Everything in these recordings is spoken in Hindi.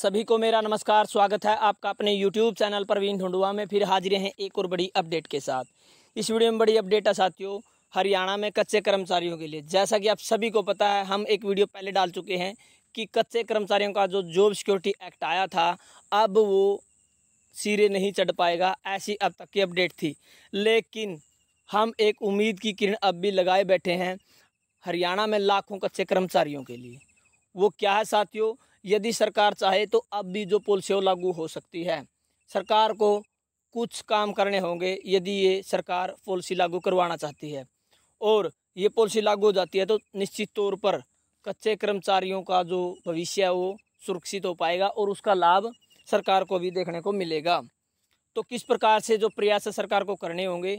सभी को मेरा नमस्कार स्वागत है आपका अपने यूट्यूब चैनल प्रवीण ढुंडवा में फिर हाजिर हैं एक और बड़ी अपडेट के साथ इस वीडियो में बड़ी अपडेट है साथियों हरियाणा में कच्चे कर्मचारियों के लिए जैसा कि आप सभी को पता है हम एक वीडियो पहले डाल चुके हैं कि कच्चे कर्मचारियों का जो जॉब सिक्योरिटी एक्ट आया था अब वो सिरे नहीं चढ़ पाएगा ऐसी अब तक की अपडेट थी लेकिन हम एक उम्मीद की किरण अब भी लगाए बैठे हैं हरियाणा में लाखों कच्चे कर्मचारियों के लिए वो क्या है साथियों यदि सरकार चाहे तो अब भी जो पॉलिसियों लागू हो सकती है सरकार को कुछ काम करने होंगे यदि ये सरकार पॉलिसी लागू करवाना चाहती है और ये पॉलिसी लागू हो जाती है तो निश्चित तौर पर कच्चे कर्मचारियों का जो भविष्य है वो सुरक्षित हो पाएगा और उसका लाभ सरकार को भी देखने को मिलेगा तो किस प्रकार से जो प्रयास सरकार को करने होंगे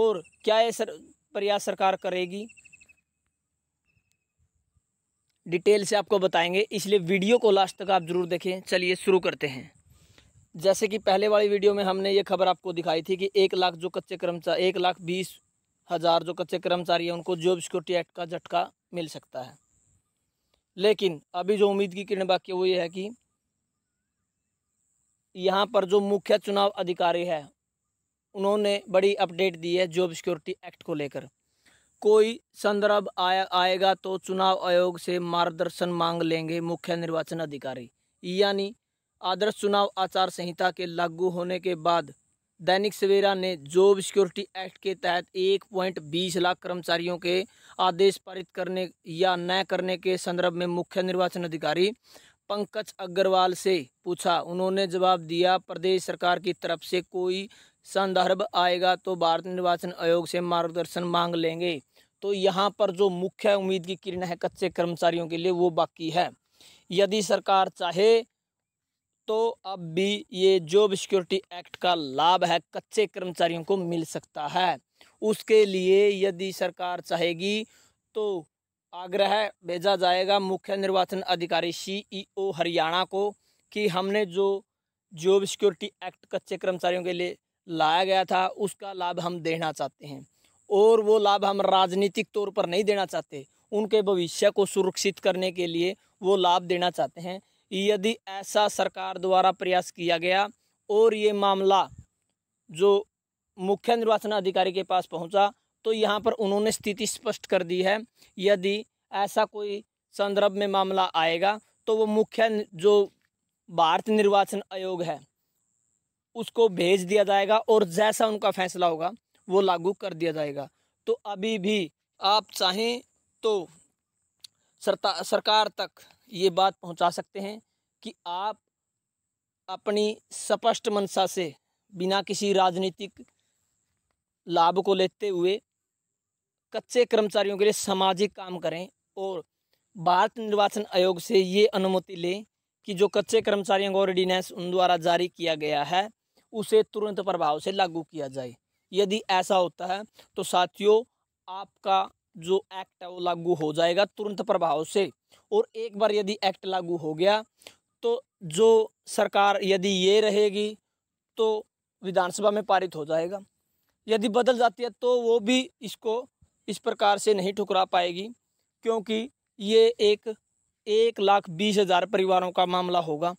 और क्या ये सर प्रयास सरकार करेगी डिटेल से आपको बताएंगे इसलिए वीडियो को लास्ट तक आप ज़रूर देखें चलिए शुरू करते हैं जैसे कि पहले वाली वीडियो में हमने ये खबर आपको दिखाई थी कि एक लाख जो कच्चे कर्मचारी एक लाख बीस हज़ार जो कच्चे कर्मचारी हैं उनको जॉब सिक्योरिटी एक्ट का झटका मिल सकता है लेकिन अभी जो उम्मीद की किरण बाकी वो ये है कि यहाँ पर जो मुख्य चुनाव अधिकारी है उन्होंने बड़ी अपडेट दी है जॉब सिक्योरिटी एक्ट को लेकर कोई संदर्भ आएगा तो चुनाव आयोग से मार्गदर्शन मांग लेंगे मुख्य निर्वाचन अधिकारी यानी आदर्श चुनाव आचार संहिता के लागू होने के बाद दैनिक सवेरा ने जॉब सिक्योरिटी एक्ट के तहत एक पॉइंट बीस लाख कर्मचारियों के आदेश पारित करने या न करने के संदर्भ में मुख्य निर्वाचन अधिकारी पंकज अग्रवाल से पूछा उन्होंने जवाब दिया प्रदेश सरकार की तरफ से कोई संदर्भ आएगा तो भारत निर्वाचन आयोग से मार्गदर्शन मांग लेंगे तो यहाँ पर जो मुख्य उम्मीद की किरण है कच्चे कर्मचारियों के लिए वो बाकी है यदि सरकार चाहे तो अब भी ये जॉब सिक्योरिटी एक्ट का लाभ है कच्चे कर्मचारियों को मिल सकता है उसके लिए यदि सरकार चाहेगी तो आग्रह भेजा जाएगा मुख्य निर्वाचन अधिकारी सीईओ e हरियाणा को कि हमने जो जॉब सिक्योरिटी एक्ट कच्चे कर्मचारियों के लिए लाया गया था उसका लाभ हम देना चाहते हैं और वो लाभ हम राजनीतिक तौर पर नहीं देना चाहते उनके भविष्य को सुरक्षित करने के लिए वो लाभ देना चाहते हैं यदि ऐसा सरकार द्वारा प्रयास किया गया और ये मामला जो मुख्य निर्वाचन अधिकारी के पास पहुंचा तो यहाँ पर उन्होंने स्थिति स्पष्ट कर दी है यदि ऐसा कोई संदर्भ में मामला आएगा तो वो मुख्य जो भारत निर्वाचन आयोग है उसको भेज दिया जाएगा और जैसा उनका फैसला होगा वो लागू कर दिया जाएगा तो अभी भी आप चाहें तो सरकार तक ये बात पहुंचा सकते हैं कि आप अपनी स्पष्ट मनसा से बिना किसी राजनीतिक लाभ को लेते हुए कच्चे कर्मचारियों के लिए सामाजिक काम करें और भारत निर्वाचन आयोग से ये अनुमति लें कि जो कच्चे कर्मचारियों का ऑर्डिनेंस उन द्वारा जारी किया गया है उसे तुरंत प्रभाव से लागू किया जाए यदि ऐसा होता है तो साथियों आपका जो एक्ट है वो लागू हो जाएगा तुरंत प्रभाव से और एक बार यदि एक्ट लागू हो गया तो जो सरकार यदि ये रहेगी तो विधानसभा में पारित हो जाएगा यदि बदल जाती है तो वो भी इसको इस प्रकार से नहीं ठुकरा पाएगी क्योंकि ये एक एक लाख बीस हज़ार परिवारों का मामला होगा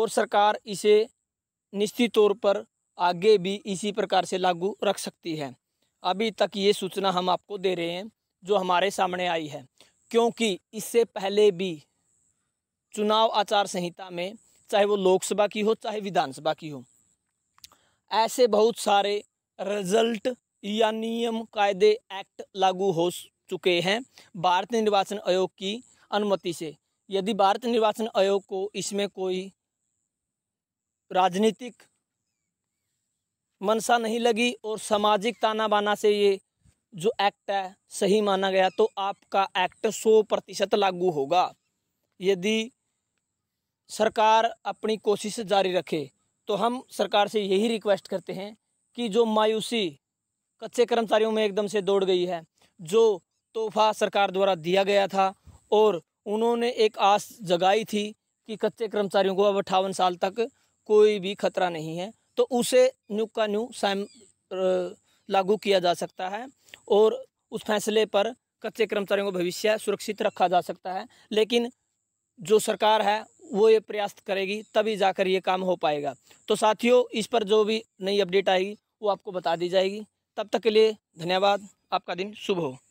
और सरकार इसे निश्चित तौर पर आगे भी इसी प्रकार से लागू रख सकती है अभी तक ये सूचना हम आपको दे रहे हैं जो हमारे सामने आई है क्योंकि इससे पहले भी चुनाव आचार संहिता में चाहे वो लोकसभा की हो चाहे विधानसभा की हो ऐसे बहुत सारे रिजल्ट या नियम कायदे एक्ट लागू हो चुके हैं भारत निर्वाचन आयोग की अनुमति से यदि भारत निर्वाचन आयोग को इसमें कोई राजनीतिक मनसा नहीं लगी और सामाजिक ताना बाना से ये जो एक्ट है सही माना गया तो आपका एक्ट सौ प्रतिशत लागू होगा यदि सरकार अपनी कोशिश जारी रखे तो हम सरकार से यही रिक्वेस्ट करते हैं कि जो मायूसी कच्चे कर्मचारियों में एकदम से दौड़ गई है जो तोहफा सरकार द्वारा दिया गया था और उन्होंने एक आस जगाई थी कि कच्चे कर्मचारियों को अब अट्ठावन साल तक कोई भी खतरा नहीं है तो उसे न्यू का न्यू सैम लागू किया जा सकता है और उस फैसले पर कच्चे कर्मचारियों का भविष्य सुरक्षित रखा जा सकता है लेकिन जो सरकार है वो ये प्रयास करेगी तभी जाकर ये काम हो पाएगा तो साथियों इस पर जो भी नई अपडेट आएगी वो आपको बता दी जाएगी तब तक के लिए धन्यवाद आपका दिन शुभ हो